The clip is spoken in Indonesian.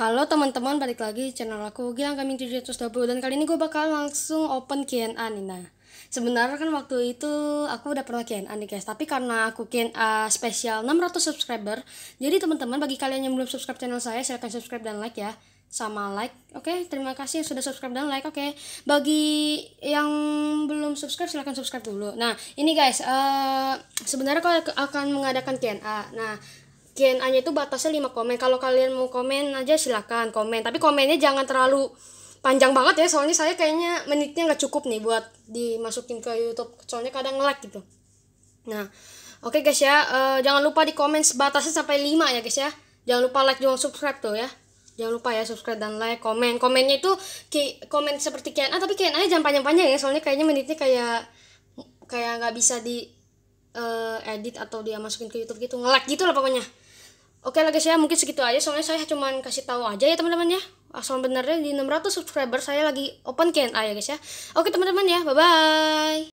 Halo teman-teman, balik lagi di channel aku Gilang Gaming 720 dan kali ini gue bakal langsung open Q&A nih nah. Sebenarnya kan waktu itu aku udah pernah Q&A nih guys, tapi karena aku Q&A spesial 600 subscriber, jadi teman-teman bagi kalian yang belum subscribe channel saya silahkan subscribe dan like ya sama like. Oke, okay, terima kasih yang sudah subscribe dan like. Oke, okay. bagi yang belum subscribe silahkan subscribe dulu. Nah, ini guys, uh, sebenarnya aku akan mengadakan Q&A. Nah, Q&A-nya itu batasnya 5 komen. Kalau kalian mau komen aja silahkan komen. Tapi komennya jangan terlalu panjang banget ya soalnya saya kayaknya menitnya nggak cukup nih buat dimasukin ke YouTube. Soalnya kadang nge like gitu. Nah, oke okay guys ya, uh, jangan lupa di komen sebatasnya sampai 5 ya guys ya. Jangan lupa like, juga subscribe tuh ya. Jangan lupa ya subscribe dan like, komen. Komennya itu komen seperti Q&A tapi Q&A jangan panjang-panjang ya soalnya kayaknya menitnya kayak kayak nggak bisa di edit atau dia masukin ke YouTube gitu ngelag gitu lah pokoknya oke lah guys ya mungkin segitu aja soalnya saya cuman kasih tahu aja ya teman-teman ya asal benernya di 600 subscriber saya lagi open Q&A ya guys ya oke teman-teman ya bye bye